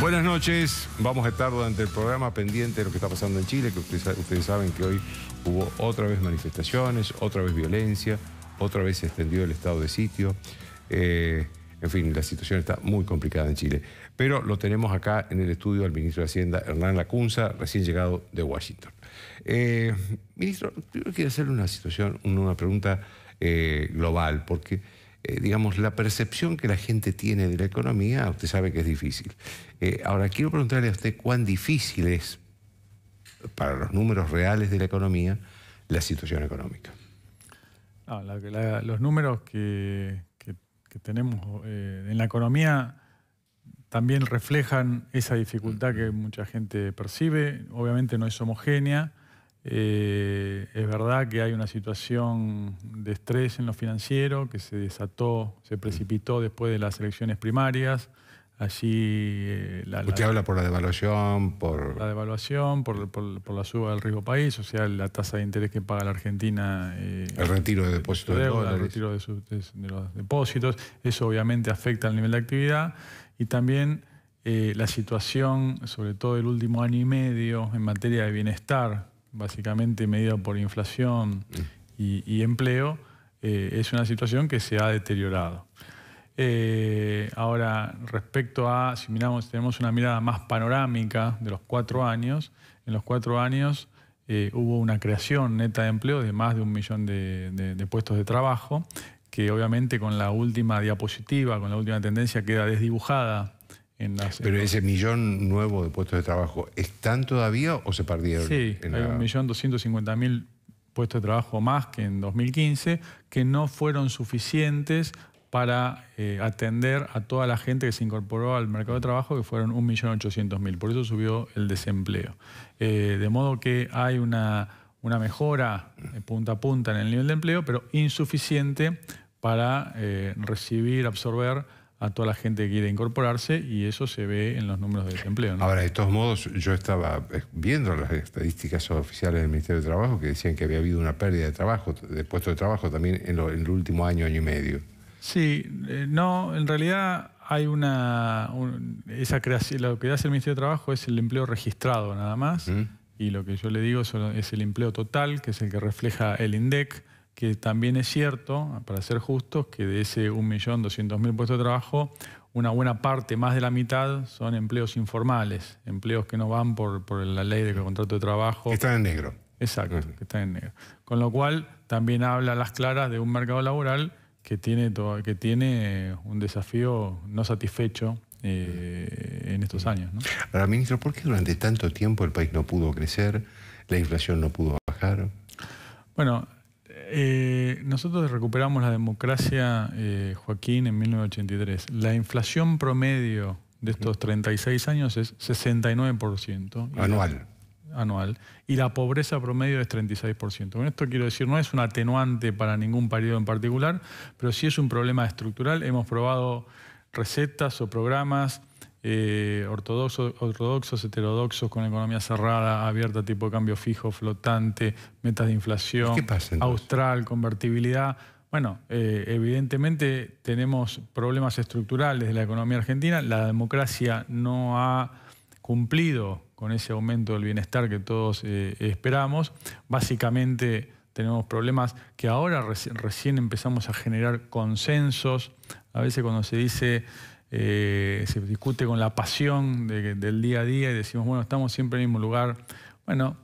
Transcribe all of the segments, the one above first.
Buenas noches, vamos a estar durante el programa pendiente de lo que está pasando en Chile, que ustedes, saben que hoy hubo otra vez manifestaciones, otra vez violencia, otra vez se extendió el estado de sitio. Eh, en fin, la situación está muy complicada en Chile. Pero lo tenemos acá en el estudio al ministro de Hacienda, Hernán Lacunza, recién llegado de Washington. Eh, ministro, yo quiero hacerle una situación, una pregunta eh, global, porque eh, digamos, la percepción que la gente tiene de la economía, usted sabe que es difícil. Eh, ahora, quiero preguntarle a usted cuán difícil es, para los números reales de la economía, la situación económica. los números que, tenemos eh, en la economía también reflejan esa dificultad que mucha gente percibe. Obviamente no es homogénea eh, es verdad que hay una situación de estrés en lo financiero que se desató, se precipitó después de las elecciones primarias. Allí. que eh, Usted habla por la devaluación, por. La devaluación, por, la suba del riesgo país, o sea, la tasa de interés que paga la Argentina. Eh, el retiro de depósitos de, El retiro de, los depósitos. Eso obviamente afecta al nivel de actividad y también. la situación, sobre todo el último año y medio, en materia de bienestar básicamente medida por inflación y, empleo, eh, es una situación que se ha deteriorado. Eh, ahora, respecto a, si miramos, tenemos una mirada más panorámica de los cuatro años, en los cuatro años eh, hubo una creación neta de empleo de más de un millón de puestos de trabajo, que obviamente con la última diapositiva, con la última tendencia queda desdibujada pero ese millón nuevo de puestos de trabajo, ¿están todavía o se perdieron? Sí, hay un millón doscientos mil puestos de trabajo más que en 2015, que no fueron suficientes para eh, atender a toda la gente que se incorporó al mercado de trabajo, que fueron 1.800.000. Por eso subió el desempleo. Eh, de modo que hay una, una mejora eh, punta a punta en el nivel de empleo, pero insuficiente para recibir, absorber a toda la gente que quiere incorporarse y eso se ve en los números de desempleo. Ahora, de todos modos, yo estaba eh, viendo las estadísticas oficiales del Ministerio de Trabajo que decían que había habido una pérdida de trabajo, de puestos de trabajo también en, el último año, año y medio. Sí, eh, no, en realidad hay una... esa creación, lo que hace el Ministerio de Trabajo es el empleo registrado nada más y lo que yo le digo es el empleo total, que es el que refleja el INDEC que también es cierto, para ser justos, que de ese 1.200.000 puestos de trabajo, una buena parte, más de la mitad, son empleos informales, empleos que no van por, por la ley del contrato de trabajo. Que están en negro. Exacto, que están en negro. Con lo cual, también habla las claras de un mercado laboral que tiene, que tiene eh, un desafío no satisfecho eh, en estos años. Ahora, ministro, ¿por qué durante tanto tiempo el país no pudo crecer, la inflación no pudo bajar? Bueno, eh, nosotros recuperamos la democracia, eh, Joaquín, en 1983. La inflación promedio de estos 36 años es 69%. Anual. anual. Y la pobreza promedio es 36%. Con esto quiero decir, no es un atenuante para ningún periodo en particular, pero sí es un problema estructural. Hemos probado recetas o programas eh, ortodoxos, heterodoxos, con economía cerrada, abierta, tipo de cambio fijo, flotante, metas de inflación, austral, convertibilidad. Bueno, eh, evidentemente tenemos problemas estructurales de la economía argentina. La democracia no ha cumplido con ese aumento del bienestar que todos eh, esperamos. Básicamente tenemos problemas que ahora recién empezamos a generar consensos. A veces cuando se dice eh, se discute con la pasión del día a día y decimos, bueno, estamos siempre en el mismo lugar. Bueno,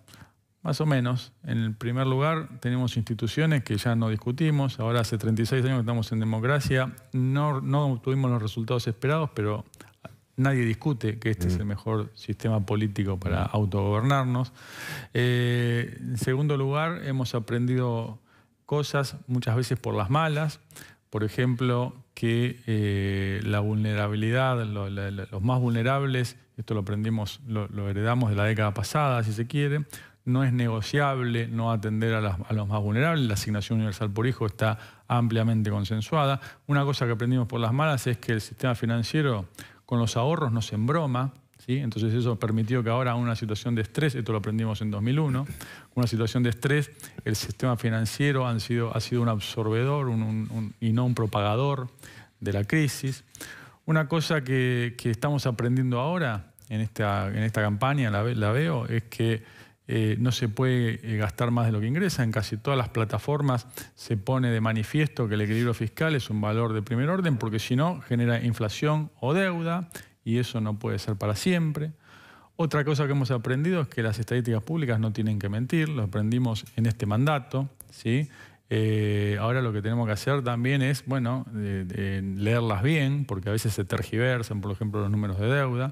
más o menos. En el primer lugar, tenemos instituciones que ya no discutimos. Ahora hace 36 años que estamos en democracia. No, no obtuvimos los resultados esperados, pero nadie discute que este es el mm. mejor sistema político para mm. autogobernarnos. Eh, en segundo lugar, hemos aprendido cosas muchas veces por las malas por ejemplo, que eh, la vulnerabilidad, los más vulnerables, esto lo aprendimos, lo, heredamos de la década pasada, si se quiere, no es negociable no atender a, los más vulnerables, la asignación universal por hijo está ampliamente consensuada. Una cosa que aprendimos por las malas es que el sistema financiero con los ahorros nos embroma, entonces eso permitió que ahora una situación de estrés, esto lo aprendimos en 2001, una situación de estrés, el sistema financiero sido, ha sido un absorbedor y no un propagador de la crisis. Una cosa que, estamos aprendiendo ahora en esta, en esta campaña, la, veo, es que eh, no se puede eh, gastar más de lo que ingresa. En casi todas las plataformas se pone de manifiesto que el equilibrio fiscal es un valor de primer orden, porque si no genera inflación o deuda, y eso no puede ser para siempre. Otra cosa que hemos aprendido es que las estadísticas públicas no tienen que mentir, lo aprendimos en este mandato. ¿sí? Eh, ahora lo que tenemos que hacer también es, bueno, leerlas bien, porque a veces se tergiversan, por ejemplo, los números de deuda.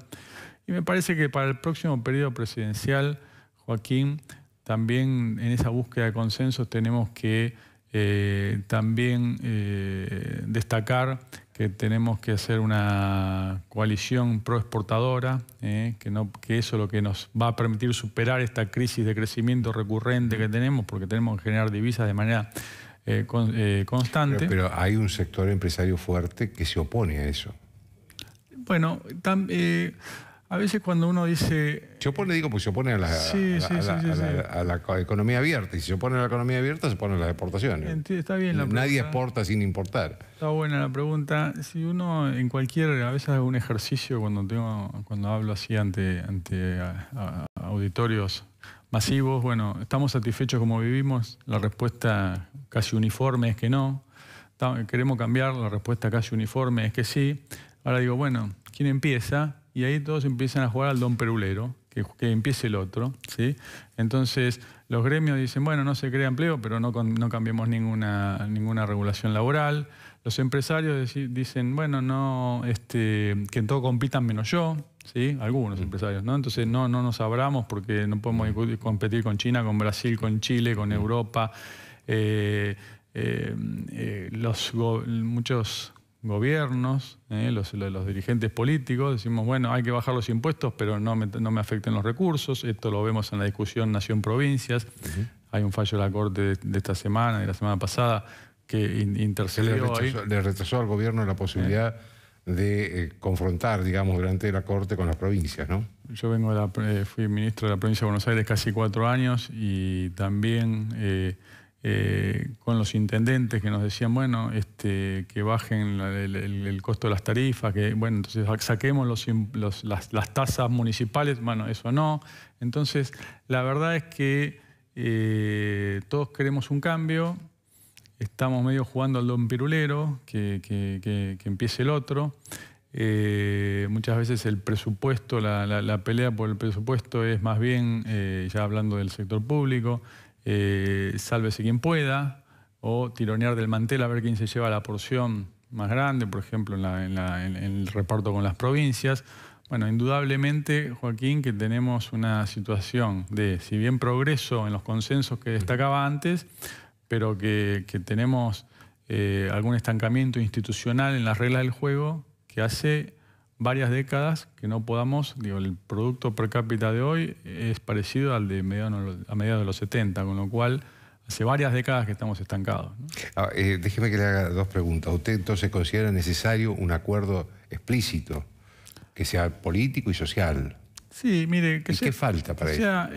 Y me parece que para el próximo periodo presidencial, Joaquín, también en esa búsqueda de consensos tenemos que eh, también eh, destacar que tenemos que hacer una coalición proexportadora, exportadora eh, que, no, que eso es lo que nos va a permitir superar esta crisis de crecimiento recurrente que tenemos, porque tenemos que generar divisas de manera constante. Pero, pero hay un sector empresario fuerte que se opone a eso. Bueno, también a veces cuando uno dice... Se opone, digo, pues se opone a la economía abierta. Y si se opone a la economía abierta, se opone a las exportaciones. Está bien Nadie exporta sin importar. Está buena la pregunta. Si uno en cualquier... A veces hago un ejercicio cuando, tengo, cuando hablo así ante, ante auditorios masivos. Bueno, ¿estamos satisfechos como vivimos? La respuesta casi uniforme es que no. ¿Queremos cambiar? La respuesta casi uniforme es que sí. Ahora digo, bueno, ¿quién empieza? y ahí todos empiezan a jugar al don perulero, que, empiece el otro. ¿sí? Entonces, los gremios dicen, bueno, no se crea empleo, pero no, no cambiemos ninguna, ninguna regulación laboral. Los empresarios dicen, bueno, no, este, que en todo compitan menos yo, ¿sí? algunos mm. empresarios, ¿no? Entonces no, no nos abramos porque no podemos competir con China, con Brasil, con Chile, con mm. Europa. Eh, eh, eh, los muchos gobiernos, eh, los, dirigentes políticos, decimos, bueno, hay que bajar los impuestos, pero no me, no me afecten los recursos. Esto lo vemos en la discusión Nación-Provincias. Hay un fallo de la Corte de, esta semana, de la semana pasada, que intercedió. Le retrasó al gobierno la posibilidad eh. de eh, confrontar, digamos, delante de la Corte con las provincias, ¿no? Yo vengo fui ministro de la provincia de Buenos Aires casi cuatro años y también eh, con los intendentes que nos decían, bueno, este, que bajen el, costo de las tarifas, que bueno, entonces saquemos las, tasas municipales, bueno, eso no. Entonces, la verdad es que eh, todos queremos un cambio, estamos medio jugando al don pirulero, que, empiece el otro. Eh, muchas veces el presupuesto, la, pelea por el presupuesto es más bien, ya hablando del sector público, eh, sálvese quien pueda, o tironear del mantel a ver quién se lleva la porción más grande, por ejemplo, en, el reparto con las provincias. Bueno, indudablemente, Joaquín, que tenemos una situación de, si bien progreso en los consensos que destacaba antes, pero que, tenemos eh, algún estancamiento institucional en las reglas del juego que hace varias décadas que no podamos, digo, el producto per cápita de hoy es parecido al de a mediados de los 70, con lo cual hace varias décadas que estamos estancados. Ah, eh, déjeme que le haga dos preguntas. ¿Usted entonces considera necesario un acuerdo explícito que sea político y social? Sí, mire, ¿Y qué falta para que eso? Sea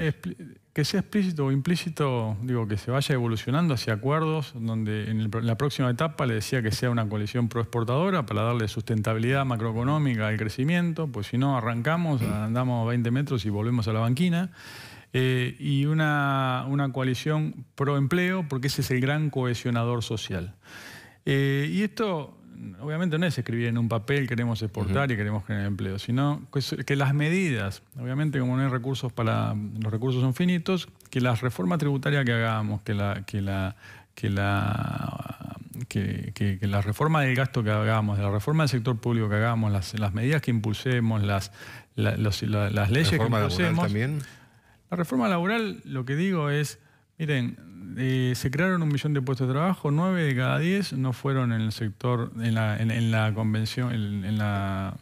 que sea explícito o implícito, digo, que se vaya evolucionando hacia acuerdos donde en, la próxima etapa le decía que sea una coalición proexportadora para darle sustentabilidad macroeconómica al crecimiento, pues si no arrancamos, andamos 20 metros y volvemos a la banquina. Eh, y una, una coalición pro empleo, porque ese es el gran cohesionador social. Eh, y esto obviamente no es escribir en un papel, queremos exportar y queremos generar empleo, sino que, las medidas, obviamente como no hay recursos para, los recursos son finitos, que la reforma tributaria que hagamos, que la, que la, que la, que, la reforma del gasto que hagamos, la reforma del sector público que hagamos, las, medidas que impulsemos, las, las leyes que impulsemos. ¿La reforma laboral también? La reforma laboral, lo que digo es Miren, eh, se crearon un millón de puestos de trabajo, nueve de cada diez no fueron en el sector, en la, en, la convención, en, la,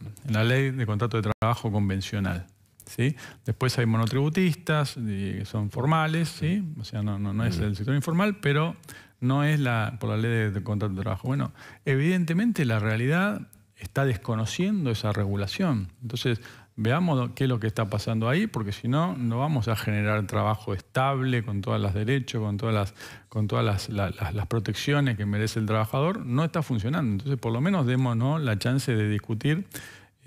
ley de contrato de trabajo convencional. ¿Sí? Después hay monotributistas, eh, que son formales, ¿sí? o sea, no, no, no, es el sector informal, pero no es la, por la ley de contrato de trabajo. Bueno, evidentemente la realidad está desconociendo esa regulación. Entonces, Veamos qué es lo que está pasando ahí, porque si no, no vamos a generar trabajo estable con todas las derechos, con todas las, con todas las, protecciones que merece el trabajador. No está funcionando. Entonces, por lo menos démonos la chance de discutir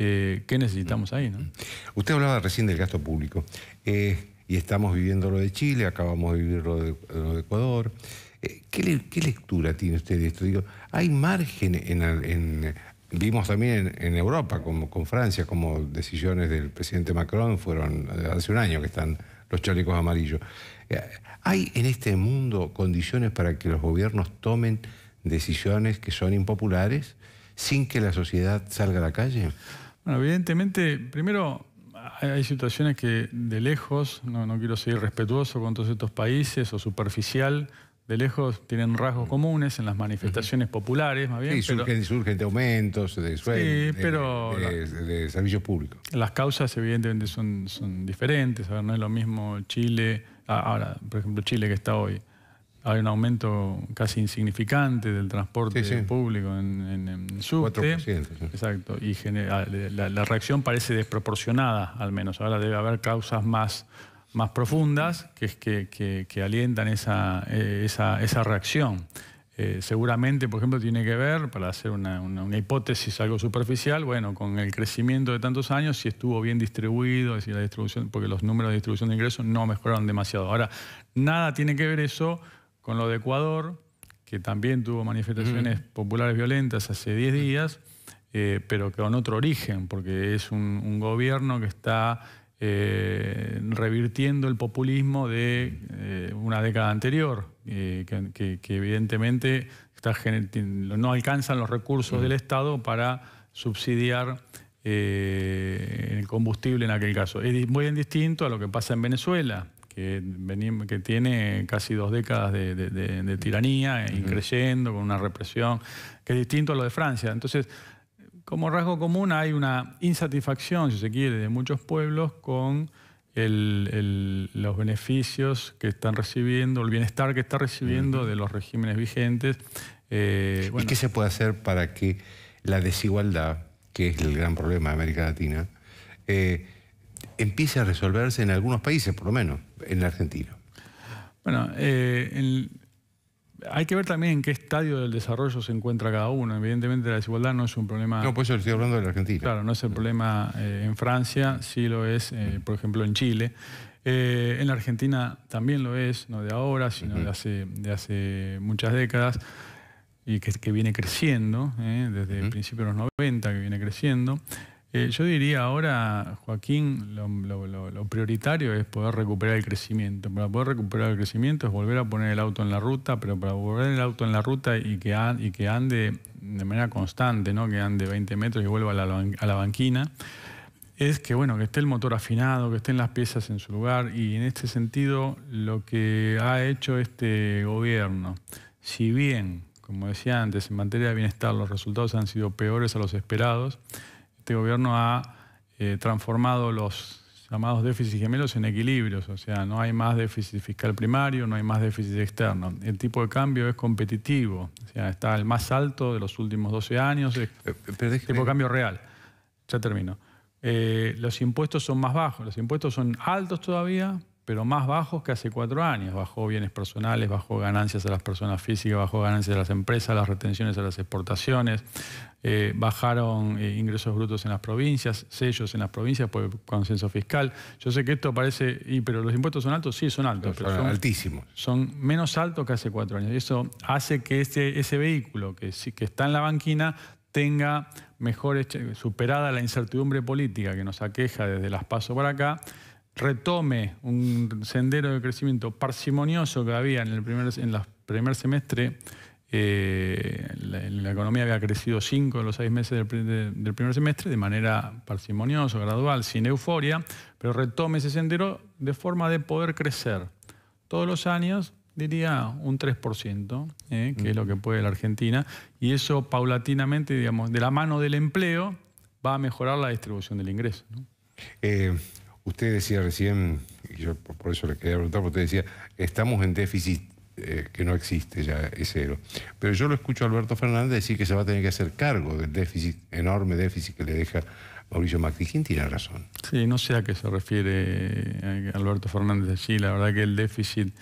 eh, qué necesitamos ahí. ¿no? Usted hablaba recién del gasto público. Eh, y estamos viviendo lo de Chile, acabamos de vivir lo de, Ecuador. Eh, ¿qué, lectura tiene usted de esto? ¿hay margen en vimos también en, Europa, como con Francia, como decisiones del presidente Macron fueron eh, hace un año que están los chalecos amarillos. Eh, ¿Hay en este mundo condiciones para que los gobiernos tomen decisiones que son impopulares sin que la sociedad salga a la calle? evidentemente, primero hay situaciones que de lejos, no, no quiero ser irrespetuoso con todos estos países o superficial, de lejos tienen rasgos comunes en las manifestaciones populares, más bien. Sí, surgen, de aumentos de sueldos, de, servicios públicos. Las causas evidentemente son, diferentes, no es lo mismo Chile, ahora, por ejemplo, Chile que está hoy, hay un aumento casi insignificante del transporte público en, en, sur. 4%, Exacto, y la reacción parece desproporcionada, al menos, ahora debe haber causas más más profundas que, que, que, alientan esa, eh, reacción. Eh, seguramente, por ejemplo, tiene que ver, para hacer una, hipótesis algo superficial, bueno, con el crecimiento de tantos años, si estuvo bien distribuido, la distribución, porque los números de distribución de ingresos no mejoraron demasiado. Ahora, nada tiene que ver eso con lo de Ecuador, que también tuvo manifestaciones populares violentas hace 10 días, eh, pero con otro origen, porque es un gobierno que está eh, revirtiendo el populismo de eh, una década anterior, eh, que, evidentemente no alcanzan los recursos mm. del Estado para subsidiar el combustible en aquel caso. Es muy bien distinto a lo que pasa en Venezuela, que, tiene casi dos décadas de, tiranía, y con una represión, que es distinto a lo de Francia. Entonces, como rasgo común hay una insatisfacción, si se quiere, de muchos pueblos con los beneficios que están recibiendo, el bienestar que está recibiendo de los regímenes vigentes. Eh, ¿Y qué se puede hacer para que la desigualdad, que es el gran problema de América Latina, eh, empiece a resolverse en algunos países, por lo menos en Argentina? Bueno, eh, en, hay que ver también en qué estadio del desarrollo se encuentra cada uno. Evidentemente la desigualdad no es un problema... No, pues yo estoy hablando de la Argentina. Claro, no es el problema eh, en Francia, sí lo es, eh, por ejemplo, en Chile. Eh, en la Argentina también lo es, no de ahora, sino de, hace, muchas décadas, y que, viene creciendo, desde principios de los 90 que viene creciendo. Eh, yo diría ahora, Joaquín, lo, prioritario es poder recuperar el crecimiento. Para poder recuperar el crecimiento es volver a poner el auto en la ruta, pero para volver el auto en la ruta y que, ande de manera constante, ¿no? que ande 20 metros y vuelva a la, banquina, es que, bueno, que esté el motor afinado, que estén las piezas en su lugar. Y en este sentido, lo que ha hecho este gobierno, si bien, como decía antes, en materia de bienestar los resultados han sido peores a los esperados, este gobierno ha eh, transformado los llamados déficits gemelos en equilibrios, o sea, no hay más déficit fiscal primario, no hay más déficit externo. El tipo de cambio es competitivo, o sea, está el más alto de los últimos 12 años, eh, tipo de cambio real. Ya termino. Eh, los impuestos son más bajos, los impuestos son altos todavía, pero más bajos que hace cuatro años. Bajó bienes personales, bajó ganancias a las personas físicas, bajó ganancias a las empresas, las retenciones a las exportaciones, eh, bajaron eh, ingresos brutos en las provincias, sellos en las provincias por consenso fiscal. Yo sé que esto parece, pero los impuestos son altos, sí, son altos, pero, son altísimos. Son menos altos que hace cuatro años. Y eso hace que este, ese vehículo que, que está en la banquina tenga mejor, superada la incertidumbre política que nos aqueja desde las PASO para acá, retome un sendero de crecimiento parsimonioso que había en el primer, en primer semestre. Eh, la, economía había crecido cinco de los seis meses del, primer semestre de manera parsimoniosa, gradual, sin euforia, pero retome ese sendero de forma de poder crecer todos los años, diría un 3%, eh, que es lo que mm. puede la Argentina, y eso paulatinamente, digamos, de la mano del empleo, va a mejorar la distribución del ingreso. Eh, Usted decía recién, y yo por eso le quería preguntar, porque usted decía, estamos en déficit eh, que no existe ya, es cero. Pero yo lo escucho a Alberto Fernández decir que se va a tener que hacer cargo del déficit, enorme déficit que le deja Mauricio Macri. ¿Quién tiene razón? Sí, no sé a qué se refiere eh, Alberto Fernández. Sí, la verdad que el déficit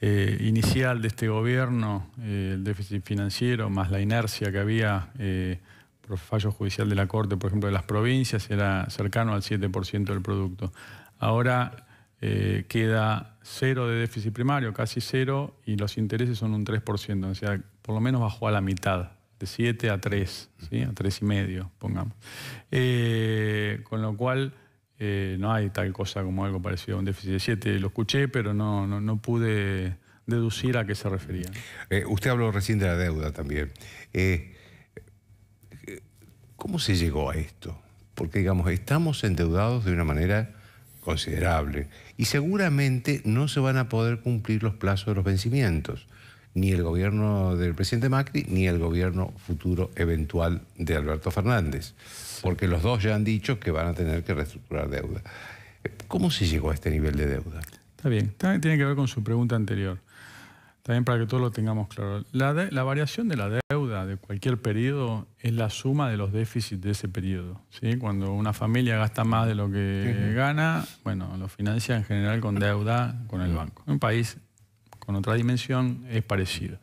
eh, inicial de este gobierno, el déficit financiero, más la inercia que había por fallo judicial de la Corte, por ejemplo, de las provincias, era cercano al 7% del producto. Ahora eh, queda cero de déficit primario, casi cero, y los intereses son un 3%, o sea, por lo menos bajó a la mitad, de 7 a 3, a 3,5, y medio, pongamos. Eh, con lo cual, eh, no hay tal cosa como algo parecido a un déficit de 7, lo escuché, pero no, no, pude deducir a qué se refería. usted habló recién de la deuda también. ¿Cómo se llegó a esto? Porque, digamos, estamos endeudados de una manera considerable y seguramente no se van a poder cumplir los plazos de los vencimientos, ni el gobierno del presidente Macri, ni el gobierno futuro eventual de Alberto Fernández, porque los dos ya han dicho que van a tener que reestructurar deuda. ¿Cómo se llegó a este nivel de deuda? Está bien, tiene que ver con su pregunta anterior. También para que todos lo tengamos claro. La, la, variación de la deuda de cualquier periodo es la suma de los déficits de ese periodo. ¿sí? Cuando una familia gasta más de lo que gana, bueno, lo financia en general con deuda con el banco. En un país con otra dimensión es parecido.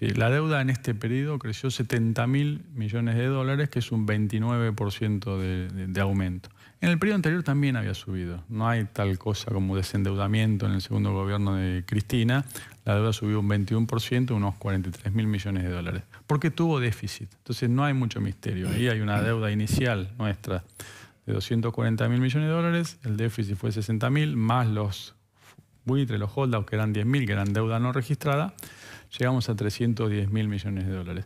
La deuda en este periodo creció 70 mil millones de dólares, que es un 29% de, de aumento. En el periodo anterior también había subido. No hay tal cosa como desendeudamiento en el segundo gobierno de Cristina. La deuda subió un 21%, unos 43 mil millones de dólares. Porque tuvo déficit. Entonces no hay mucho misterio. Ahí hay una deuda inicial nuestra de 240 mil millones de dólares. El déficit fue 60 mil, más los buitres, los holdouts, que eran 10 mil, que eran deuda no registrada. Llegamos a 310 mil millones de dólares.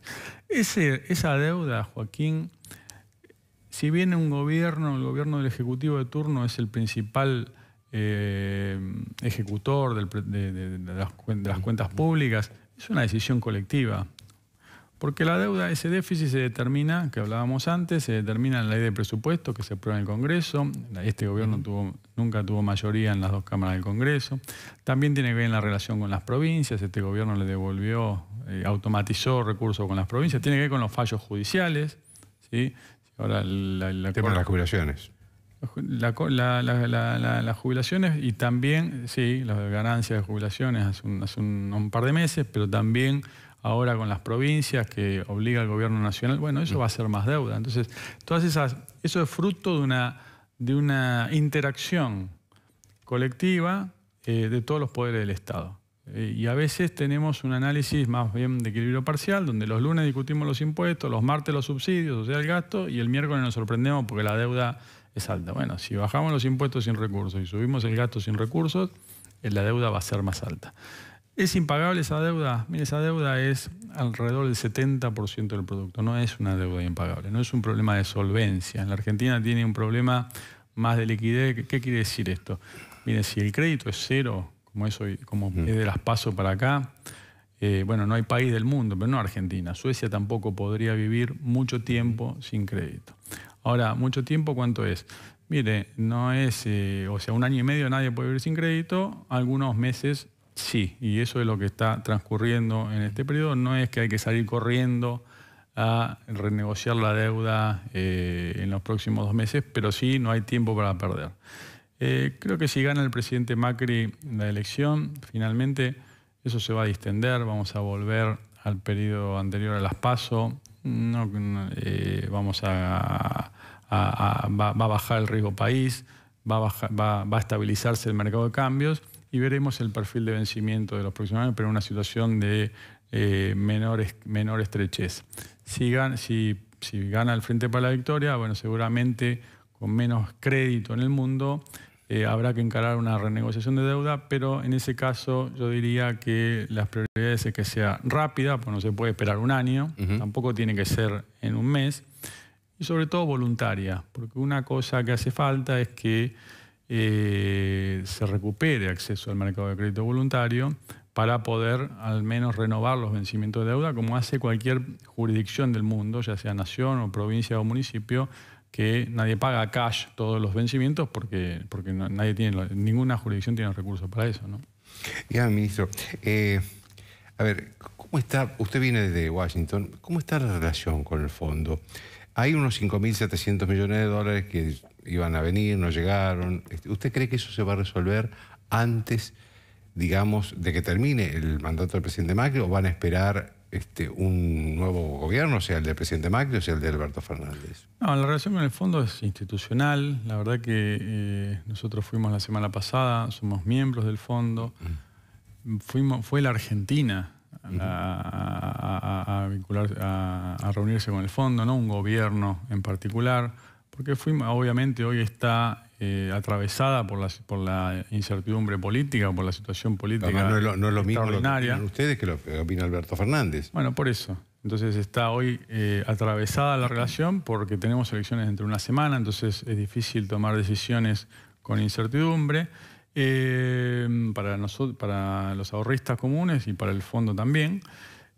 esa deuda, Joaquín, si viene un gobierno, el gobierno del Ejecutivo de turno es el principal eh, ejecutor de, las, cuentas públicas, es una decisión colectiva. Porque la deuda, ese déficit se determina, que hablábamos antes, se determina en la ley de presupuesto que se aprueba en el Congreso. Este gobierno nunca tuvo mayoría en las dos cámaras del Congreso. También tiene que ver en la relación con las provincias. Este gobierno le devolvió, eh, automatizó recursos con las provincias. Tiene que ver con los fallos judiciales. ¿sí? Ahora, la, tema de las jubilaciones. las jubilaciones y también, sí, las ganancias de jubilaciones hace, un, par de meses, pero también ahora con las provincias que obliga al gobierno nacional, bueno, eso va a ser más deuda. Entonces, todas esas, eso es fruto de una, de una interacción colectiva eh, de todos los poderes del Estado. Eh, y a veces tenemos un análisis más bien de equilibrio parcial, donde los lunes discutimos los impuestos, los martes los subsidios, o sea, el gasto, y el miércoles nos sorprendemos porque la deuda es alta. Bueno, si bajamos los impuestos sin recursos y subimos el gasto sin recursos, eh, la deuda va a ser más alta. ¿Es impagable esa deuda? Mire, esa deuda es alrededor del 70% del producto, no es una deuda impagable, no es un problema de solvencia. En la Argentina tiene un problema más de liquidez. ¿Qué quiere decir esto? Mire, si el crédito es cero, como eso, como es eh, de las pasos para acá. Eh, bueno, no hay país del mundo, pero no Argentina. Suecia tampoco podría vivir mucho tiempo sin crédito. Ahora, mucho tiempo, ¿cuánto es? Mire, no es, eh, o sea, un año y medio nadie puede vivir sin crédito, algunos meses sí, y eso es lo que está transcurriendo en este periodo. No es que hay que salir corriendo a renegociar la deuda en los próximos dos meses, pero sí no hay tiempo para perder. Eh, creo que si gana el presidente Macri la elección, finalmente eso se va a distender, vamos a volver al periodo anterior a las PASO, eh, vamos a, va, a bajar el riesgo país, va a, estabilizarse el mercado de cambios y veremos el perfil de vencimiento de los próximos años, pero en una situación de eh, menor, estrechez. Si gana, si gana el Frente para la Victoria, bueno, seguramente con menos crédito en el mundo, eh, habrá que encarar una renegociación de deuda, pero en ese caso yo diría que las prioridades es que sea rápida, pues no se puede esperar un año, tampoco tiene que ser en un mes, y sobre todo voluntaria, porque una cosa que hace falta es que eh, se recupere acceso al mercado de crédito voluntario para poder al menos renovar los vencimientos de deuda, como hace cualquier jurisdicción del mundo, ya sea nación o provincia o municipio, que nadie paga cash todos los vencimientos porque, porque nadie tiene, ninguna jurisdicción tiene los recursos para eso. ¿no? Ya, ministro. Eh, a ver, ¿cómo está? Usted viene desde Washington. ¿Cómo está la relación con el fondo? Hay unos 5.700 millones de dólares que iban a venir, no llegaron. Este, ¿Usted cree que eso se va a resolver antes, digamos, de que termine el mandato del presidente Macri o van a esperar este, un nuevo gobierno, sea el del presidente Macri o sea el de Alberto Fernández? No, la relación con el fondo es institucional. La verdad que eh, nosotros fuimos la semana pasada, somos miembros del fondo. Mm. Fuimos, fue la Argentina a, a, reunirse con el fondo, no un gobierno en particular, porque fuimos, obviamente hoy está eh, atravesada por la, por la incertidumbre política, por la situación política. No, es, lo, mismo lo que ustedes que lo opina Alberto Fernández. Bueno, por eso. Entonces está hoy eh, atravesada la relación porque tenemos elecciones dentro de una semana, entonces es difícil tomar decisiones con incertidumbre. Eh, para, nosotros, para los ahorristas comunes y para el fondo también.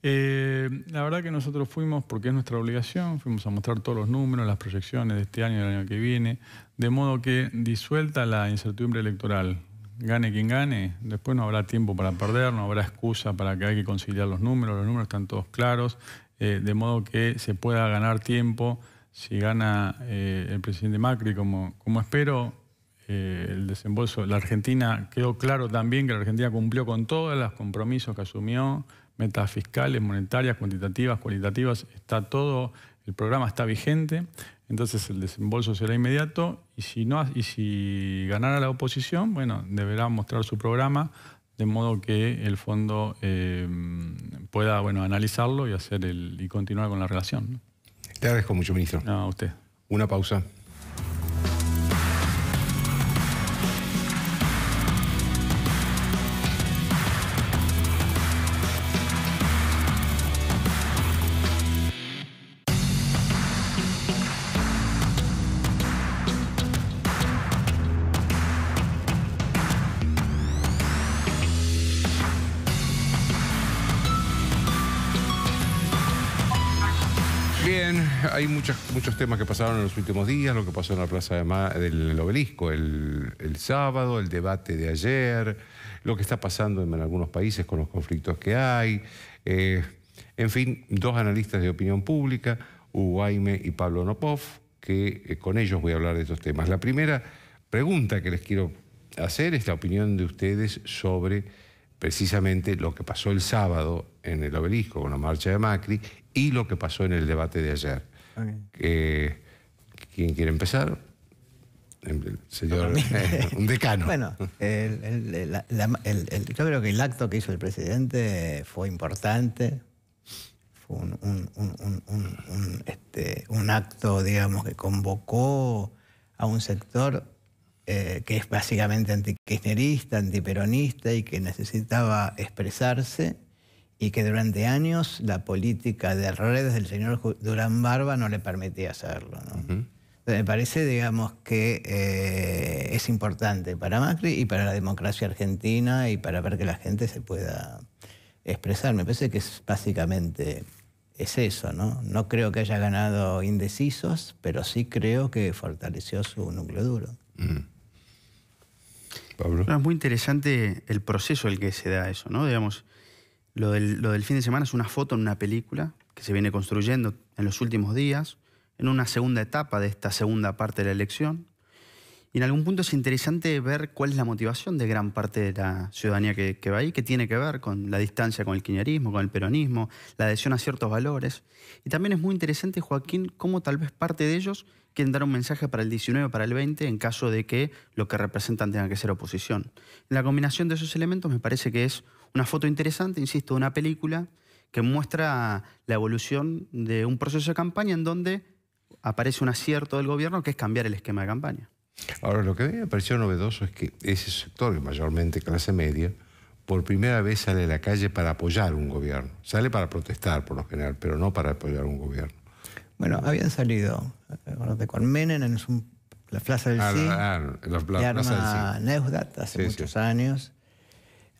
la verdad que nosotros fuimos, porque es nuestra obligación, fuimos a mostrar todos los números, las proyecciones de este año y del año que viene, de modo que disuelta la incertidumbre electoral, gane quien gane, después no habrá tiempo para perder, no habrá excusa para que hay que conciliar los números, los números están todos claros, eh, de modo que se pueda ganar tiempo. Si gana eh, el presidente Macri, como, como espero, eh, el desembolso, la Argentina, quedó claro también que la Argentina cumplió con todos los compromisos que asumió, metas fiscales, monetarias, cuantitativas, cualitativas, está todo, el programa está vigente. Entonces el desembolso será inmediato y si, no, y si ganara la oposición, bueno, deberá mostrar su programa de modo que el fondo eh, pueda bueno, analizarlo y, hacer el, y continuar con la relación. Te agradezco mucho, ministro. usted. Una pausa. muchos temas que pasaron en los últimos días, lo que pasó en la Plaza del Obelisco el, sábado, el debate de ayer, lo que está pasando en, algunos países con los conflictos que hay. Eh, en fin, dos analistas de opinión pública, Hugo Aime y Pablo Nopov, que eh, con ellos voy a hablar de estos temas. La primera pregunta que les quiero hacer es la opinión de ustedes sobre precisamente lo que pasó el sábado en el obelisco con la marcha de Macri y lo que pasó en el debate de ayer. ¿Quién quiere empezar? El señor, eh, un decano. bueno, yo creo que el acto que hizo el presidente fue importante. Fue un, este, acto, digamos, que convocó a un sector eh, que es básicamente anti antiperonista y que necesitaba expresarse y que durante años la política de errores del señor Durán Barba no le permitía hacerlo. Me parece, digamos, que eh, es importante para Macri y para la democracia argentina y para ver que la gente se pueda expresar. Me parece que es básicamente es eso, ¿no? No creo que haya ganado indecisos, pero sí creo que fortaleció su núcleo duro. es muy interesante el proceso el que se da eso, ¿no? Digamos, lo del, fin de semana es una foto en una película que se viene construyendo en los últimos días, en una segunda etapa de esta segunda parte de la elección. Y en algún punto es interesante ver cuál es la motivación de gran parte de la ciudadanía que, va ahí, que tiene que ver con la distancia con el quiñarismo, con el peronismo, la adhesión a ciertos valores. Y también es muy interesante, Joaquín, cómo tal vez parte de ellos quieren dar un mensaje para el 19 para el 20 en caso de que lo que representan tenga que ser oposición. La combinación de esos elementos me parece que es una foto interesante, insisto, de una película que muestra la evolución de un proceso de campaña en donde aparece un acierto del gobierno que es cambiar el esquema de campaña. Ahora, lo que a mí me pareció novedoso es que ese sector, mayormente clase media, por primera vez sale a la calle para apoyar un gobierno. Sale para protestar por lo general, pero no para apoyar un gobierno. Bueno, habían salido, de Menem en la Plaza del Sí, ah, ah, la, Plaza del hace muchos años,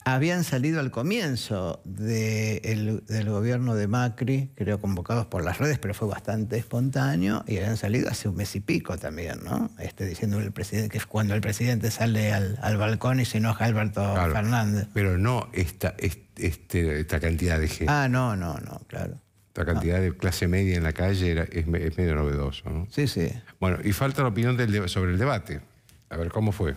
habían salido al comienzo del gobierno de Macri, creo convocados por las redes, pero fue bastante espontáneo, y habían salido hace un mes y pico también, ¿no? Este, diciendo el presidente, que es cuando el presidente sale al, balcón y se enoja Alberto Fernández. Pero no esta, este, este, esta cantidad de gente. Ah, no, no, no, claro. Esta cantidad de clase media en la calle era, es, medio novedoso, ¿no? Sí, sí. Bueno, y falta la opinión sobre el debate. A ver, ¿cómo fue?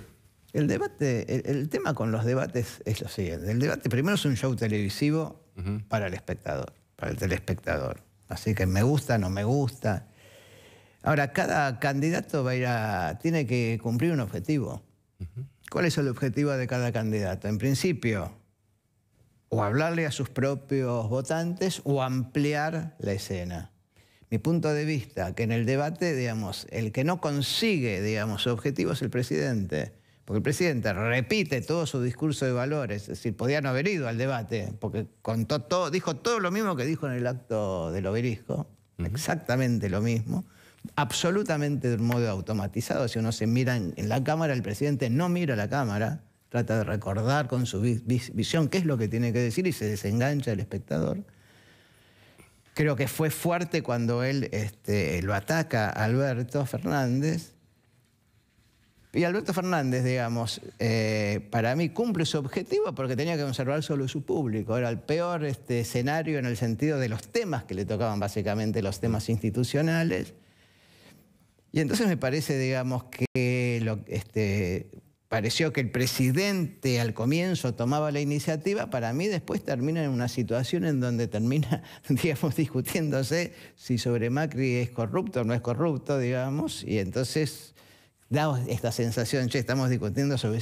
El debate, el, tema con los debates es lo siguiente. El debate primero es un show televisivo para el espectador, para el telespectador. Así que me gusta, no me gusta. Ahora, cada candidato va a tiene que cumplir un objetivo. ¿Cuál es el objetivo de cada candidato? En principio, o hablarle a sus propios votantes o ampliar la escena. Mi punto de vista, que en el debate, digamos, el que no consigue, digamos, su objetivo es el presidente. Porque el presidente repite todo su discurso de valores, es decir, podía no haber ido al debate, porque contó todo, dijo todo lo mismo que dijo en el acto del obelisco, exactamente lo mismo, absolutamente de un modo automatizado. Si uno se mira en, la cámara, el presidente no mira la cámara, trata de recordar con su visión qué es lo que tiene que decir y se desengancha el espectador. Creo que fue fuerte cuando él este, lo ataca a Alberto Fernández y Alberto Fernández, digamos, eh, para mí cumple su objetivo porque tenía que conservar solo su público. Era el peor este, escenario en el sentido de los temas que le tocaban, básicamente los temas institucionales. Y entonces me parece, digamos, que lo, este, pareció que el presidente al comienzo tomaba la iniciativa, para mí después termina en una situación en donde termina, digamos, discutiéndose si sobre Macri es corrupto o no es corrupto, digamos, y entonces da esta sensación, che, estamos discutiendo sobre,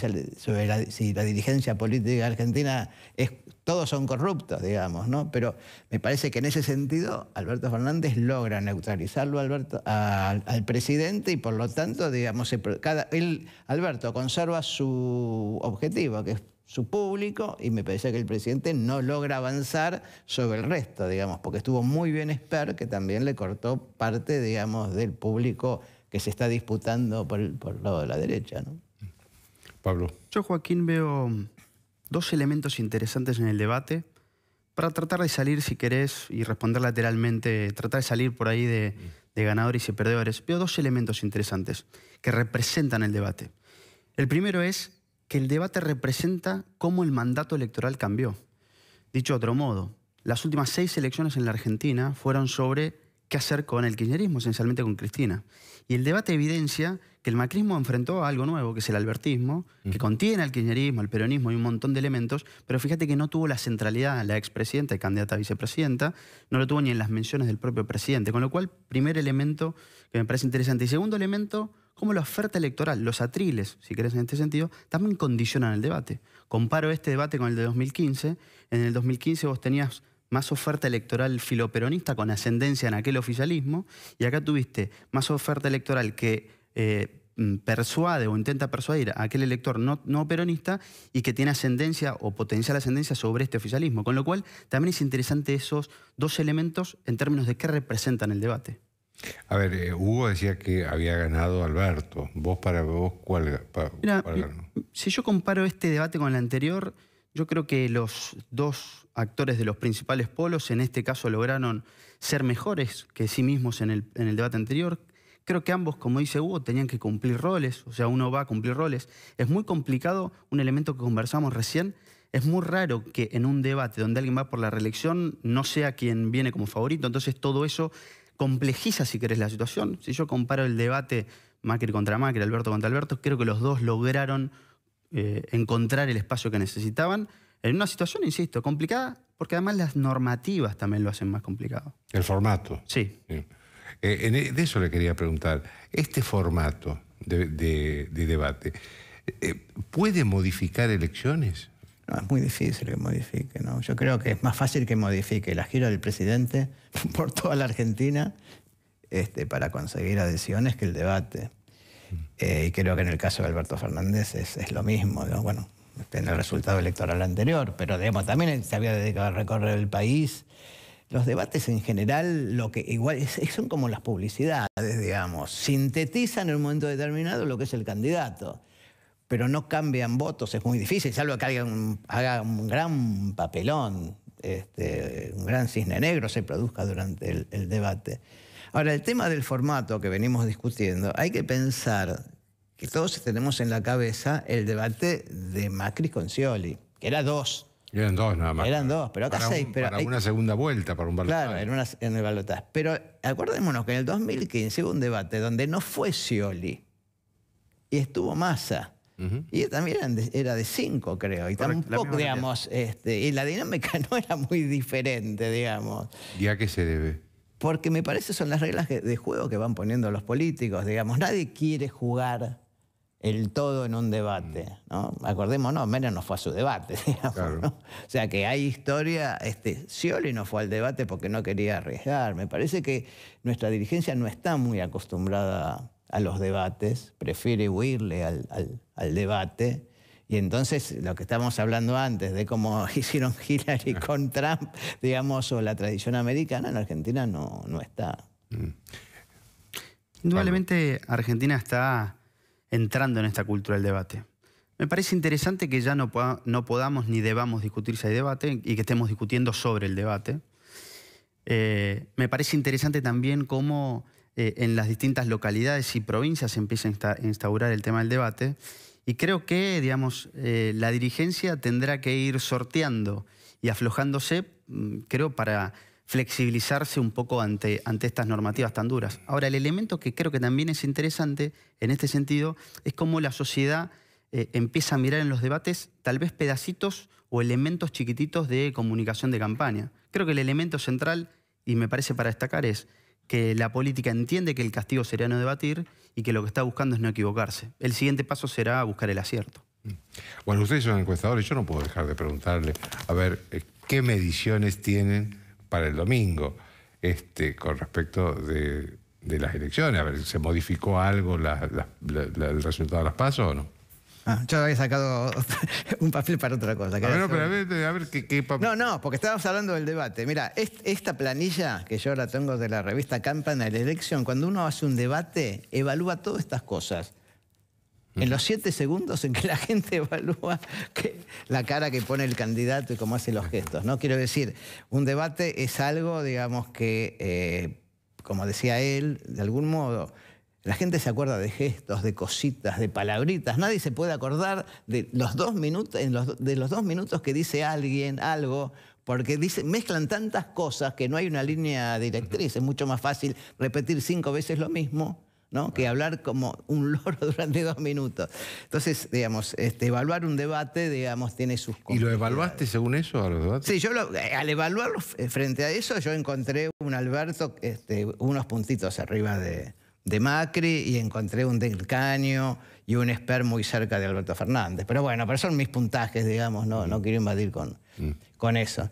si la dirigencia política argentina es, todos son corruptos, digamos, ¿no? Pero me parece que en ese sentido Alberto Fernández logra neutralizarlo Alberto, al presidente y por lo tanto, digamos, cada, él, Alberto conserva su objetivo, que es su público y me parece que el presidente no logra avanzar sobre el resto, digamos, porque estuvo muy bien Esper, que también le cortó parte, digamos, del público que se está disputando por el, lado de la derecha. ¿no? Pablo. Yo, Joaquín, veo dos elementos interesantes en el debate para tratar de salir, si querés, y responder lateralmente, tratar de salir por ahí de, de ganadores y perdedores. Veo dos elementos interesantes que representan el debate. El primero es que el debate representa cómo el mandato electoral cambió. Dicho de otro modo, las últimas seis elecciones en la Argentina fueron sobre qué hacer con el kirchnerismo, esencialmente con Cristina. Y el debate evidencia que el macrismo enfrentó algo nuevo, que es el albertismo, que contiene al kirchnerismo, al peronismo y un montón de elementos, pero fíjate que no tuvo la centralidad la expresidenta y candidata a vicepresidenta, no lo tuvo ni en las menciones del propio presidente, con lo cual, primer elemento que me parece interesante. Y segundo elemento, cómo la oferta electoral, los atriles, si querés en este sentido, también condicionan el debate. Comparo este debate con el de 2015. En el 2015 vos tenías más oferta electoral filoperonista con ascendencia en aquel oficialismo, y acá tuviste más oferta electoral que eh, mm, persuade o intenta persuadir a aquel elector no, peronista y que tiene ascendencia o potencial ascendencia sobre este oficialismo. Con lo cual, también es interesante esos dos elementos en términos de qué representan el debate. A ver, eh, Hugo decía que había ganado Alberto. ¿Vos para vos cuál, Si yo comparo este debate con el anterior, yo creo que los dos actores de los principales polos, en este caso lograron ser mejores que sí mismos en el, debate anterior. Creo que ambos, como dice Hugo, tenían que cumplir roles, o sea, uno va a cumplir roles. Es muy complicado, un elemento que conversamos recién, es muy raro que en un debate donde alguien va por la reelección no sea quien viene como favorito, entonces todo eso complejiza, si querés, la situación. Si yo comparo el debate Macri contra Macri, Alberto contra Alberto, creo que los dos lograron eh, encontrar el espacio que necesitaban en una situación, insisto, complicada, porque además las normativas también lo hacen más complicado. El formato. Sí. Eh, e, de eso le quería preguntar. Este formato de, debate, eh, ¿puede modificar elecciones? No, es muy difícil que modifique, ¿no? Yo creo que es más fácil que modifique la gira del presidente por toda la Argentina este, para conseguir adhesiones que el debate. Mm. Eh, y creo que en el caso de Alberto Fernández es, lo mismo. Bueno, en el resultado electoral anterior, pero digamos, también se había dedicado a recorrer el país. Los debates en general, lo que igual son como las publicidades, digamos, sintetizan en un momento determinado lo que es el candidato, pero no cambian votos, es muy difícil, salvo que alguien haga un gran papelón, este, un gran cisne negro se produzca durante el debate. Ahora, el tema del formato que venimos discutiendo, hay que pensar todos tenemos en la cabeza el debate de Macri con Scioli, que era dos. Eran dos nada más. Eran dos, pero acá seis. para una segunda vuelta, para un balotaje. Claro, en, el balotaje. Pero acordémonos que en el 2015 hubo un debate donde no fue Scioli y estuvo Massa. Y también era de cinco, creo. Y tampoco, digamos, este, y la dinámica no era muy diferente, digamos. ¿Y a qué se debe? Porque me parece son las reglas de juego que van poniendo los políticos, digamos. Nadie quiere jugar el todo en un debate. Mm. ¿no? Acordémonos, Mena no fue a su debate, O sea que hay historia, este, Scioli no fue al debate porque no quería arriesgar. Me parece que nuestra dirigencia no está muy acostumbrada a los debates, prefiere huirle al, debate. Y entonces lo que estábamos hablando antes de cómo hicieron Hillary con Trump, digamos, o la tradición americana, en Argentina no, no está. Mm. Indudablemente Argentina está entrando en esta cultura del debate. Me parece interesante que ya no, no podamos ni debamos discutir si hay debate y que estemos discutiendo sobre el debate. Eh, me parece interesante también cómo eh, en las distintas localidades y provincias se empieza a instaurar el tema del debate y creo que, digamos, eh, la dirigencia tendrá que ir sorteando y aflojándose, mm, creo, para flexibilizarse un poco ante, ante estas normativas tan duras. Ahora, el elemento que creo que también es interesante en este sentido es cómo la sociedad eh, empieza a mirar en los debates tal vez pedacitos o elementos chiquititos de comunicación de campaña. Creo que el elemento central, y me parece para destacar, es que la política entiende que el castigo sería no debatir y que lo que está buscando es no equivocarse. El siguiente paso será buscar el acierto. Mm. Bueno, ustedes son encuestadores, yo no puedo dejar de preguntarle, a ver, eh, ¿qué mediciones tienen para el domingo este, con respecto de, las elecciones. A ver, si ¿se modificó algo el resultado de las pasos o no? Ah, yo había sacado un papel para otra cosa. Ah, a, ver, pero a ver, qué, papel. No, no, porque estábamos hablando del debate. Mira, esta planilla que yo la tengo de la revista Campana de la elección, cuando uno hace un debate, evalúa todas estas cosas. En los siete segundos en que la gente evalúa la cara que pone el candidato y cómo hace los gestos. ¿no? Quiero decir, un debate es algo, digamos, que, eh, como decía él, de algún modo, la gente se acuerda de gestos, de cositas, de palabritas. Nadie se puede acordar de los dos minutos, de los minutos que dice alguien algo, porque mezclan tantas cosas que no hay una línea directriz. Es mucho más fácil repetir cinco veces lo mismo ¿no? que hablar como un loro durante dos minutos. Entonces, digamos, este, evaluar un debate, digamos, tiene sus ¿Y lo evaluaste según eso a los debates? Sí, yo eh, al evaluarlo eh, frente a eso, yo encontré un Alberto este, unos puntitos arriba de, de Macri y encontré un Del Caño y un Esper muy cerca de Alberto Fernández. Pero bueno, pero son mis puntajes, digamos, no, mm. no quiero invadir con, mm. con eso.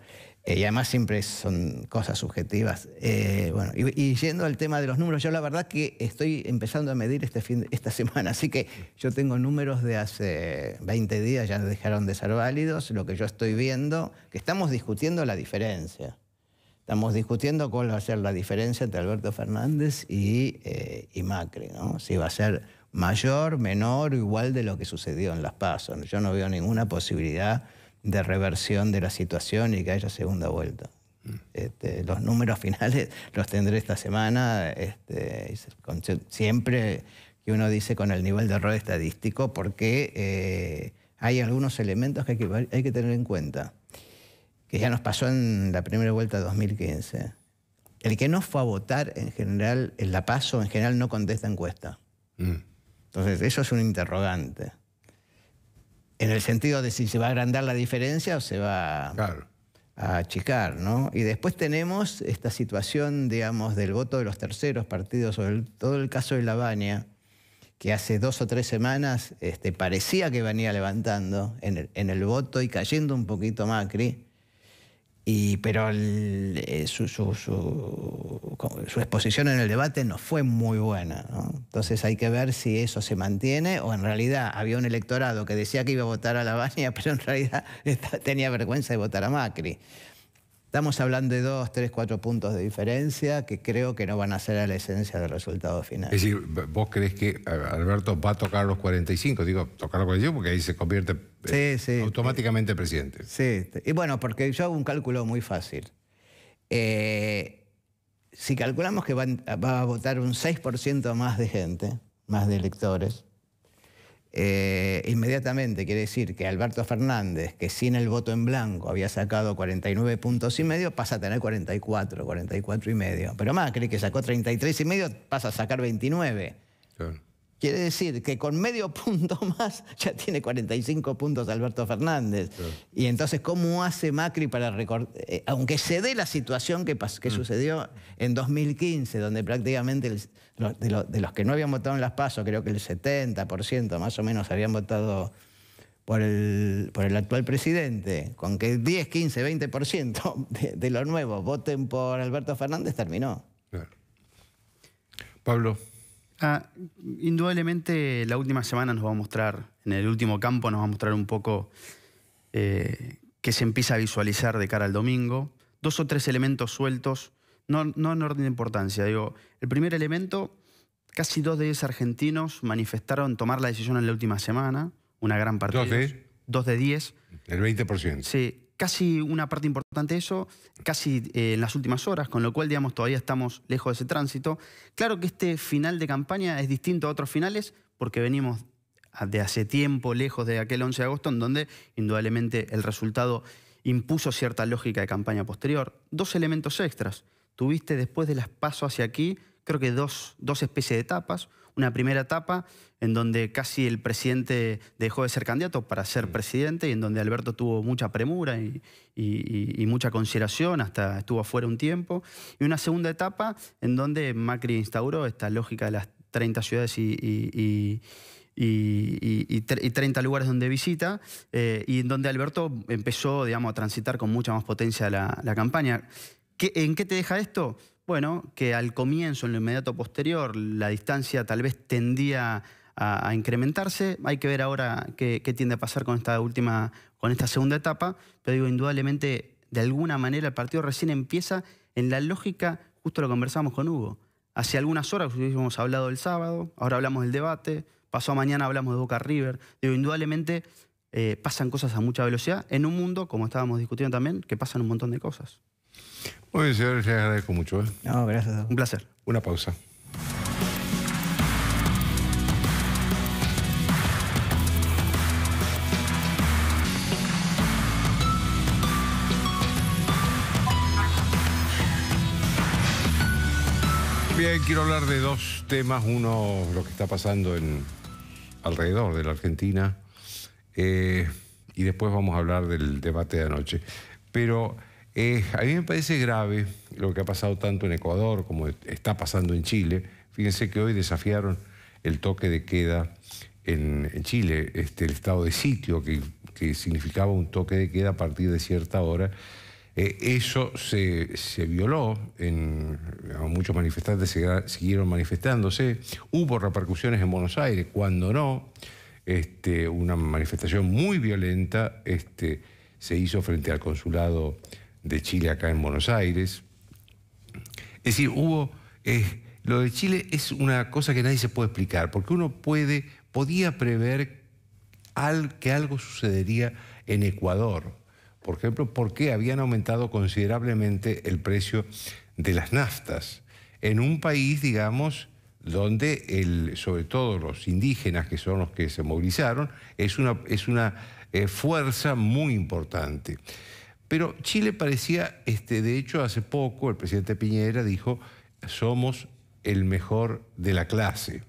Eh, y además siempre son cosas subjetivas. Eh, y, yendo al tema de los números, yo la verdad que estoy empezando a medir este esta semana, así que yo tengo números de hace 20 días, ya dejaron de ser válidos, lo que yo estoy viendo, que estamos discutiendo la diferencia. Estamos discutiendo cuál va a ser la diferencia entre Alberto Fernández y, eh, y Macri, Si va a ser mayor, menor o igual de lo que sucedió en Las Pasos. Yo no veo ninguna posibilidad de reversión de la situación y que haya segunda vuelta. Mm. Este, los números finales los tendré esta semana. Este, siempre que uno dice con el nivel de error estadístico, porque eh, hay algunos elementos que hay, que tener en cuenta, que ya nos pasó en la primera vuelta de 2015. El que no fue a votar en general, en la paso en general no contesta encuesta. Mm. Entonces, eso es un interrogante en el sentido de si se va a agrandar la diferencia o se va a achicar, ¿no? Y después tenemos esta situación, digamos, del voto de los terceros partidos, sobre todo el caso de La que hace dos o tres semanas este, parecía que venía levantando en el, en el voto y cayendo un poquito Macri, pero el, eh, su, exposición en el debate no fue muy buena. Entonces hay que ver si eso se mantiene o en realidad había un electorado que decía que iba a votar a La Lavagna, pero en realidad tenía vergüenza de votar a Macri. Estamos hablando de dos, tres, cuatro puntos de diferencia que creo que no van a ser a la esencia del resultado final. Es decir, vos crees que Alberto va a tocar los 45, digo, tocar los 45 porque ahí se convierte eh, automáticamente presidente. Sí, y bueno, porque yo hago un cálculo muy fácil. Eh, si calculamos que va, va a votar un 6% más de gente, más de electores, eh, inmediatamente quiere decir que Alberto Fernández, que sin el voto en blanco había sacado 49 puntos y medio, pasa a tener 44, 44 y medio. Pero cree que sacó 33 y medio, pasa a sacar 29. Quiere decir que con medio punto más ya tiene 45 puntos Alberto Fernández. Y entonces, ¿cómo hace Macri para recordar? Eh, aunque se dé la situación que, que mm. sucedió en 2015, donde prácticamente de, los que no habían votado en las PASO, creo que el 70% más o menos habían votado por el, por el actual presidente, con que 10, 15, 20% de, los nuevos voten por Alberto Fernández, terminó. Pablo. Ah, indudablemente la última semana nos va a mostrar, en el último campo nos va a mostrar un poco qué eh, que se empieza a visualizar de cara al domingo. Dos o tres elementos sueltos, no, no en orden de importancia. Digo, el primer elemento, casi dos de diez argentinos manifestaron tomar la decisión en la última semana, una gran parte ¿Dos de? Dos de diez. El 20%. Sí, casi una parte importante de eso, casi eh, en las últimas horas, con lo cual, digamos, todavía estamos lejos de ese tránsito. Claro que este final de campaña es distinto a otros finales porque venimos de hace tiempo lejos de aquel 11 de agosto, en donde indudablemente el resultado impuso cierta lógica de campaña posterior. Dos elementos extras. Tuviste después de las pasos hacia aquí, creo que dos, dos especies de etapas una primera etapa en donde casi el presidente dejó de ser candidato para ser presidente y en donde Alberto tuvo mucha premura y, mucha consideración, hasta estuvo afuera un tiempo. Y una segunda etapa en donde Macri instauró esta lógica de las 30 ciudades y, y 30 lugares donde visita, eh, y en donde Alberto empezó digamos, a transitar con mucha más potencia la, campaña. ¿En qué te deja esto? Bueno, que al comienzo, en lo inmediato posterior, la distancia tal vez tendía a, incrementarse. Hay que ver ahora qué, tiende a pasar con esta última, con esta segunda etapa. Pero digo, indudablemente, de alguna manera el partido recién empieza en la lógica, justo lo conversamos con Hugo. Hace algunas horas hubiésemos hablado del sábado, ahora hablamos del debate, pasó mañana hablamos de Boca River. Digo, indudablemente eh, pasan cosas a mucha velocidad en un mundo, como estábamos discutiendo también, que pasan un montón de cosas. Muy bien, señores, les agradezco mucho. ¿eh? No, gracias. Un placer. Una pausa. Bien, quiero hablar de dos temas. Uno, lo que está pasando en, alrededor de la Argentina. Eh, y después vamos a hablar del debate de anoche. Pero eh, a mí me parece grave lo que ha pasado tanto en Ecuador como está pasando en Chile. Fíjense que hoy desafiaron el toque de queda en, Chile, este, el estado de sitio, que, significaba un toque de queda a partir de cierta hora. Eh, eso se, violó, muchos manifestantes siguieron manifestándose, hubo repercusiones en Buenos Aires, cuando no, este, una manifestación muy violenta este, se hizo frente al consulado de Chile acá en Buenos Aires. Es decir, hubo... lo de Chile es una cosa que nadie se puede explicar, porque uno puede, podía prever que algo sucedería en Ecuador. Por ejemplo, porque habían aumentado considerablemente el precio de las naftas. En un país, digamos, donde sobre todo los indígenas, que son los que se movilizaron, es una, es una eh, fuerza muy importante. Pero Chile parecía, este, de hecho, hace poco el presidente Piñera dijo, somos el mejor de la clase.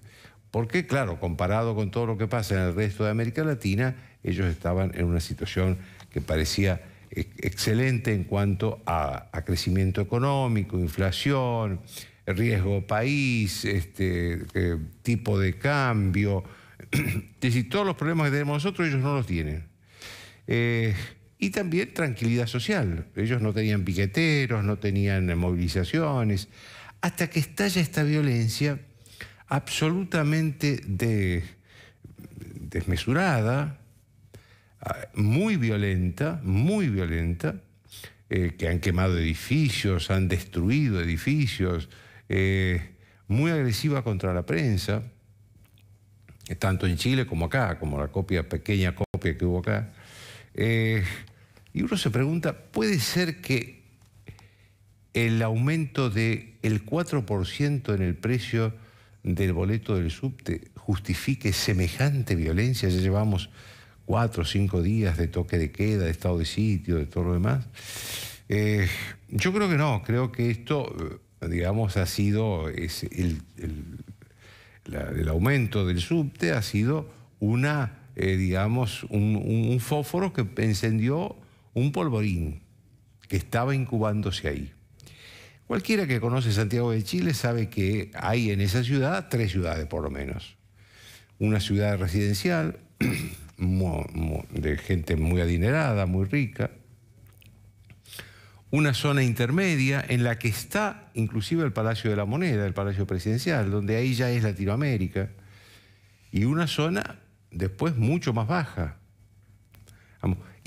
Porque, claro, comparado con todo lo que pasa en el resto de América Latina, ellos estaban en una situación que parecía excelente en cuanto a, crecimiento económico, inflación, riesgo país, este, eh, tipo de cambio. Es decir, todos los problemas que tenemos nosotros ellos no los tienen. Eh, y también tranquilidad social. Ellos no tenían piqueteros, no tenían movilizaciones, hasta que estalla esta violencia absolutamente desmesurada, ah, muy violenta, muy violenta, eh, que han quemado edificios, han destruido edificios, eh, muy agresiva contra la prensa, tanto en Chile como acá, como la copia, pequeña copia que hubo acá. Eh, y uno se pregunta, ¿puede ser que el aumento del 4% en el precio del boleto del subte justifique semejante violencia? Ya llevamos cuatro o cinco días de toque de queda, de estado de sitio, de todo lo demás. Eh, yo creo que no, creo que esto, eh, digamos, ha sido, el, aumento del subte ha sido una, eh, digamos, un, fósforo que encendió un polvorín que estaba incubándose ahí. Cualquiera que conoce Santiago de Chile sabe que hay en esa ciudad tres ciudades por lo menos. Una ciudad residencial, de gente muy adinerada, muy rica. Una zona intermedia en la que está inclusive el Palacio de la Moneda, el Palacio Presidencial, donde ahí ya es Latinoamérica. Y una zona después mucho más baja.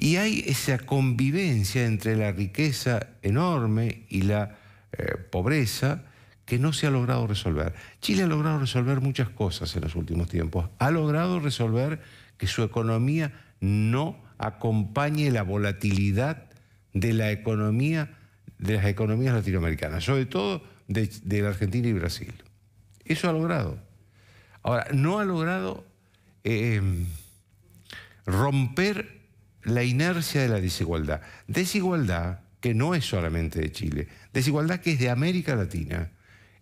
Y hay esa convivencia entre la riqueza enorme y la eh, pobreza que no se ha logrado resolver. Chile ha logrado resolver muchas cosas en los últimos tiempos. Ha logrado resolver que su economía no acompañe la volatilidad de la economía de las economías latinoamericanas, sobre todo de, la Argentina y Brasil. Eso ha logrado. Ahora, no ha logrado eh, romper la inercia de la desigualdad. Desigualdad que no es solamente de Chile, desigualdad que es de América Latina.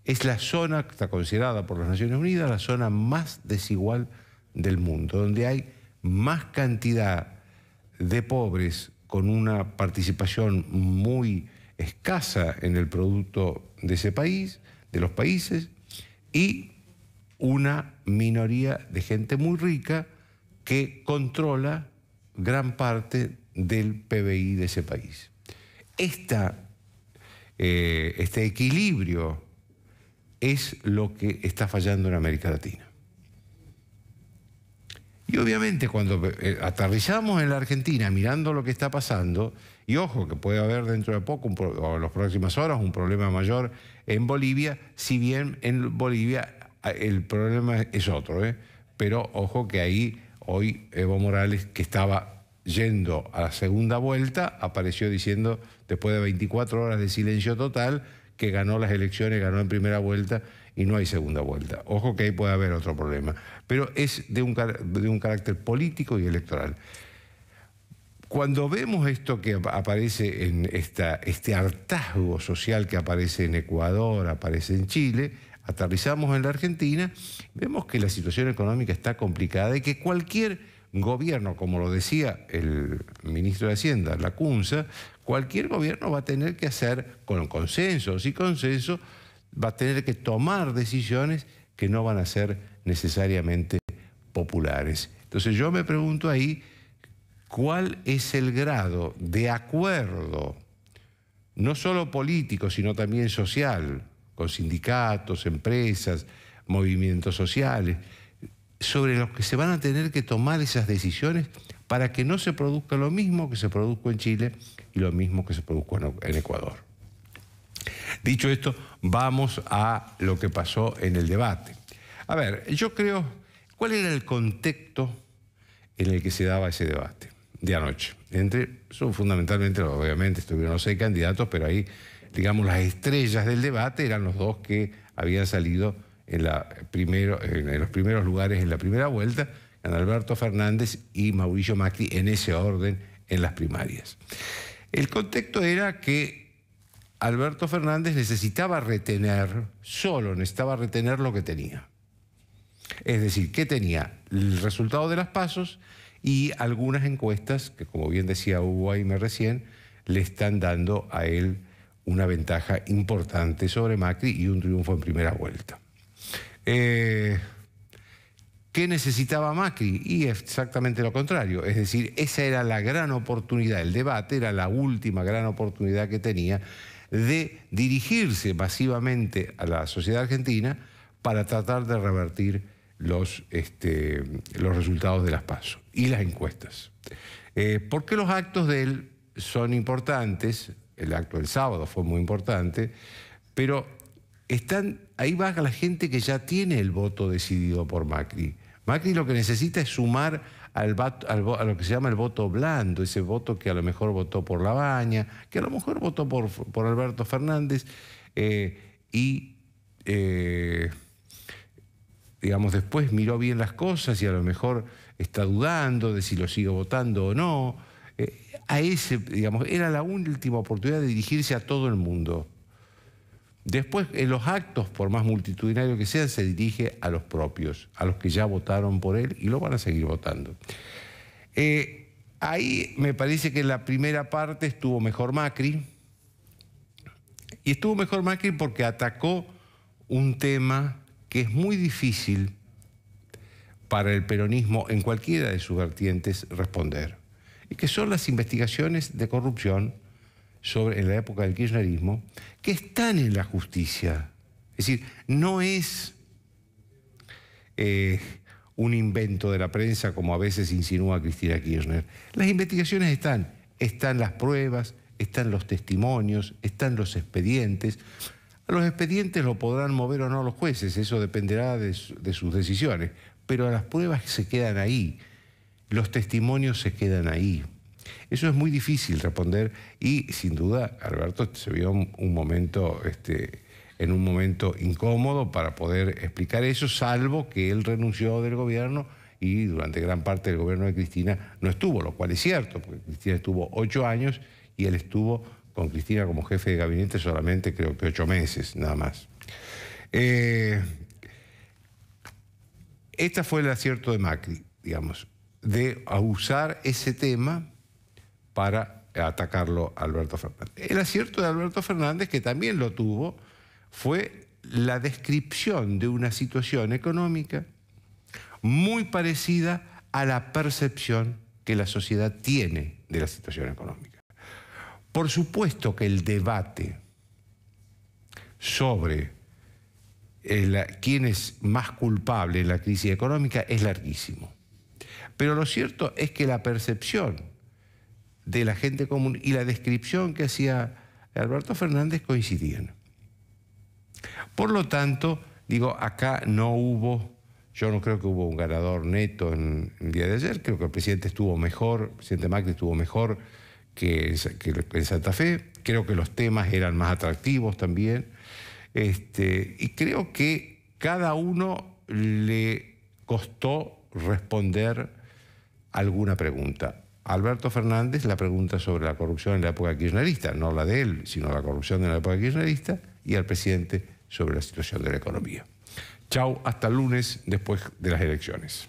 Es la zona, que está considerada por las Naciones Unidas, la zona más desigual del mundo, donde hay más cantidad de pobres con una participación muy escasa en el producto de ese país, de los países, y una minoría de gente muy rica que controla gran parte del PBI de ese país. Eh, este equilibrio es lo que está fallando en América Latina. Y obviamente cuando eh, aterrizamos en la Argentina mirando lo que está pasando, y ojo que puede haber dentro de poco o en las próximas horas un problema mayor en Bolivia, si bien en Bolivia eh, el problema es otro, ¿eh? pero ojo que ahí Hoy Evo Morales, que estaba yendo a la segunda vuelta, apareció diciendo, después de 24 horas de silencio total, que ganó las elecciones, ganó en primera vuelta y no hay segunda vuelta. Ojo que ahí puede haber otro problema, pero es de un, carácter político y electoral. Cuando vemos esto que aparece en este hartazgo social que aparece en Ecuador, aparece en Chile, aterrizamos en la Argentina, vemos que la situación económica está complicada y que cualquier gobierno, como lo decía el ministro de Hacienda, la CUNSA, cualquier gobierno va a tener que hacer, con consensos y consenso, va a tener que tomar decisiones que no van a ser necesariamente populares. Entonces yo me pregunto ahí, ¿cuál es el grado de acuerdo, no solo político, sino también social, sindicatos, empresas, movimientos sociales, sobre los que se van a tener que tomar esas decisiones para que no se produzca lo mismo que se produjo en Chile y lo mismo que se produjo en Ecuador. Dicho esto, vamos a lo que pasó en el debate. A ver, yo creo, ¿cuál era el contexto en el que se daba ese debate de anoche? Entre, son fundamentalmente, obviamente estuvieron los seis candidatos, pero ahí digamos, las estrellas del debate eran los dos que habían salido en, los primeros lugares en la primera vuelta, en Alberto Fernández y Mauricio Macri, en ese orden en las primarias. El contexto era que Alberto Fernández necesitaba retener, solo necesitaba retener lo que tenía. Es decir, ¿qué tenía el resultado de las pasos y algunas encuestas que, como bien decía Hugo Aime recién, le están dando a él una ventaja importante sobre Macri y un triunfo en primera vuelta. Eh, ¿Qué necesitaba Macri? Y exactamente lo contrario. Es decir, esa era la gran oportunidad, el debate era la última gran oportunidad que tenía de dirigirse masivamente a la sociedad argentina para tratar de revertir los, este, los resultados de las PASO y las encuestas. Eh, ¿Por qué los actos de él son importantes? el acto del sábado fue muy importante, pero están, ahí va la gente que ya tiene el voto decidido por Macri. Macri lo que necesita es sumar al, a lo que se llama el voto blando, ese voto que a lo mejor votó por Labaña, que a lo mejor votó por, por Alberto Fernández, eh, y eh, digamos, después miró bien las cosas y a lo mejor está dudando de si lo sigo votando o no. Eh, a digamos, era la última oportunidad de dirigirse a todo el mundo. Después, en los actos, por más multitudinarios que sean, se dirige a los propios, a los que ya votaron por él y lo van a seguir votando. Eh, ahí me parece que en la primera parte estuvo mejor Macri. Y estuvo mejor Macri porque atacó un tema que es muy difícil para el peronismo en cualquiera de sus vertientes responder. Y que son las investigaciones de corrupción sobre, en la época del kirchnerismo, que están en la justicia. Es decir, no es eh, un invento de la prensa como a veces insinúa Cristina Kirchner. Las investigaciones están, están las pruebas, están los testimonios, están los expedientes. A los expedientes lo podrán mover o no los jueces, eso dependerá de, de sus decisiones, pero las pruebas se quedan ahí los testimonios se quedan ahí. Eso es muy difícil responder y sin duda Alberto se vio un momento, este, en un momento incómodo para poder explicar eso, salvo que él renunció del gobierno y durante gran parte del gobierno de Cristina no estuvo, lo cual es cierto, porque Cristina estuvo ocho años y él estuvo con Cristina como jefe de gabinete solamente creo que ocho meses, nada más. este fue el acierto de Macri, digamos de usar ese tema para atacarlo Alberto Fernández. El acierto de Alberto Fernández, que también lo tuvo, fue la descripción de una situación económica muy parecida a la percepción que la sociedad tiene de la situación económica. Por supuesto que el debate sobre eh, quién es más culpable en la crisis económica es larguísimo. Pero lo cierto es que la percepción de la gente común y la descripción que hacía Alberto Fernández coincidían. Por lo tanto, digo, acá no hubo, yo no creo que hubo un ganador neto en el día de ayer, creo que el presidente estuvo mejor, el presidente Macri estuvo mejor que, en Santa Fe, creo que los temas eran más atractivos también, este, y creo que cada uno le costó responder alguna pregunta. Alberto Fernández la pregunta sobre la corrupción en la época kirchnerista, no la de él, sino la corrupción en la época kirchnerista, y al presidente sobre la situación de la economía. Chao, hasta el lunes después de las elecciones.